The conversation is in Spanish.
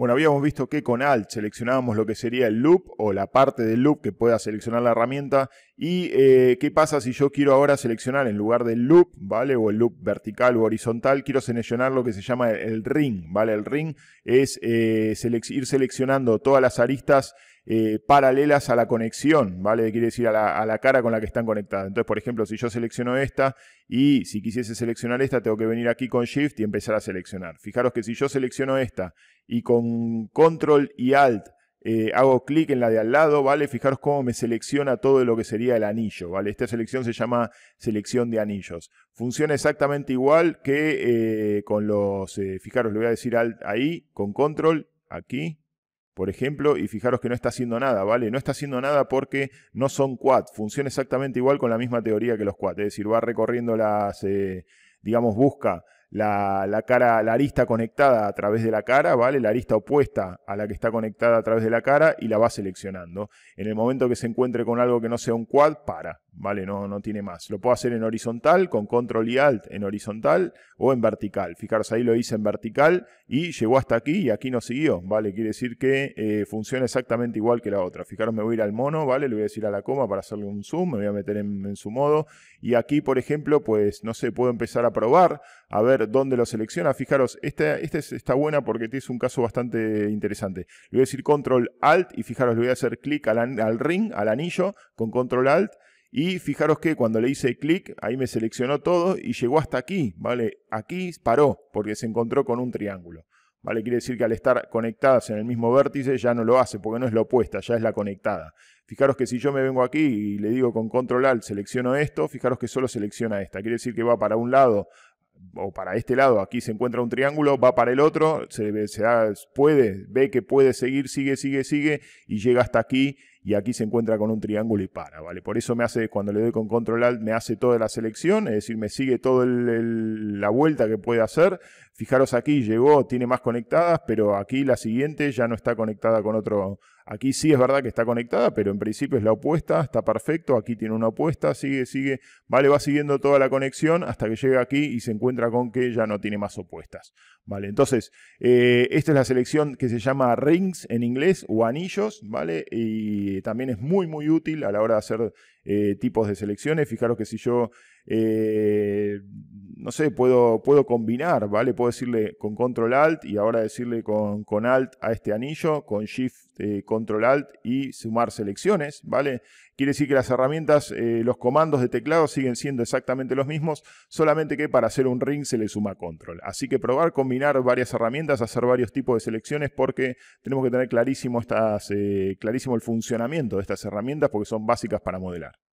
Bueno, habíamos visto que con Alt seleccionábamos lo que sería el loop o la parte del loop que pueda seleccionar la herramienta. ¿Y eh, qué pasa si yo quiero ahora seleccionar en lugar del loop, ¿vale? O el loop vertical o horizontal, quiero seleccionar lo que se llama el ring, ¿vale? El ring es eh, ir seleccionando todas las aristas eh, paralelas a la conexión, ¿vale? Quiere decir a la, cara con la que están conectadas. Entonces, por ejemplo, si yo selecciono esta y si quisiese seleccionar esta, tengo que venir aquí con Shift y empezar a seleccionar. Fijaros que si yo selecciono esta y con Control y Alt eh, hago clic en la de al lado, ¿vale? Fijaros cómo me selecciona todo lo que sería el anillo, ¿vale? Esta selección se llama selección de anillos. Funciona exactamente igual que eh, con los, fijaros, le voy a decir Alt ahí, con Control, aquí, por ejemplo, y fijaros que no está haciendo nada, ¿vale? No está haciendo nada porque no son quad, funciona exactamente igual con la misma teoría que los quad, es decir, va recorriendo las, eh, digamos, busca la, cara, la arista conectada a través de la cara, ¿vale? La arista opuesta a la que está conectada a través de la cara y la va seleccionando. En el momento que se encuentre con algo que no sea un quad, para, ¿vale? No, no tiene más. Lo puedo hacer en horizontal, con control y alt en horizontal o en vertical. Fijaros, ahí lo hice en vertical y llegó hasta aquí y aquí no siguió, ¿vale? Quiere decir que eh, funciona exactamente igual que la otra. Fijaros, me voy a ir al mono, ¿vale? Le voy a decir a la coma para hacerle un zoom, me voy a meter en, en su modo. Y aquí, por ejemplo, pues, no sé, puedo empezar a probar, a ver dónde lo selecciona. Fijaros, esta, esta está buena porque es un caso bastante interesante. Le voy a decir control alt y fijaros, le voy a hacer clic al, al ring, al anillo, con control alt. Y fijaros que cuando le hice clic, ahí me seleccionó todo y llegó hasta aquí, ¿vale? Aquí paró porque se encontró con un triángulo. ¿Vale? Quiere decir que al estar conectadas en el mismo vértice ya no lo hace, porque no es la opuesta, ya es la conectada. Fijaros que si yo me vengo aquí y le digo con control alt selecciono esto, fijaros que solo selecciona esta. Quiere decir que va para un lado o para este lado, aquí se encuentra un triángulo, va para el otro, se, se puede, ve que puede seguir, sigue, sigue, sigue y llega hasta aquí y aquí se encuentra con un triángulo y para, ¿vale? Por eso me hace, cuando le doy con control alt, me hace toda la selección, es decir, me sigue toda la vuelta que puede hacer. Fijaros aquí, llegó, tiene más conectadas, pero aquí la siguiente ya no está conectada con otro... Aquí sí es verdad que está conectada, pero en principio es la opuesta, está perfecto, aquí tiene una opuesta, sigue, sigue, vale, va siguiendo toda la conexión hasta que llega aquí y se encuentra con que ya no tiene más opuestas, vale. Entonces, eh, esta es la selección que se llama rings en inglés o anillos, vale, y también es muy, muy útil a la hora de hacer eh, tipos de selecciones. Fijaros que si yo eh, no sé, puedo, puedo combinar, ¿vale? Puedo decirle con control alt y ahora decirle con, con alt a este anillo, con shift, eh, control alt y sumar selecciones, ¿vale? Quiere decir que las herramientas, eh, los comandos de teclado siguen siendo exactamente los mismos, solamente que para hacer un ring se le suma control. Así que probar, combinar varias herramientas, hacer varios tipos de selecciones porque tenemos que tener clarísimo, estas, eh, clarísimo el funcionamiento de estas herramientas porque son básicas para modelar.